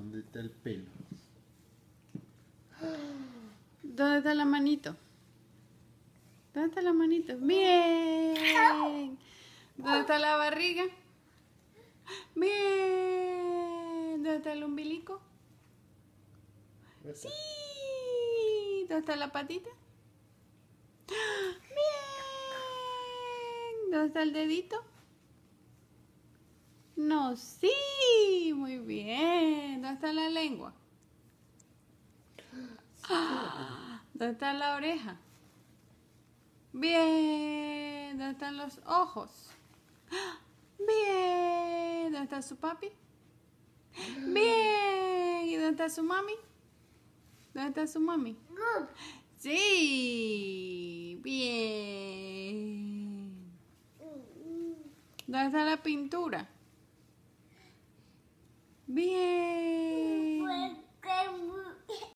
¿Dónde está el pelo? ¿Dónde está la manito? ¿Dónde está la manito? ¡Bien! ¿Dónde está la barriga? ¡Bien! ¿Dónde está el umbilico? ¡Sí! ¿Dónde está la patita? ¡Bien! ¿Dónde está el dedito? No, sí, muy bien. ¿Dónde está la lengua? Ah, ¿Dónde está la oreja? Bien. ¿Dónde están los ojos? Bien. ¿Dónde está su papi? Bien. ¿Y dónde está su mami? ¿Dónde está su mami? Sí. Bien. ¿Dónde está la pintura? Bien.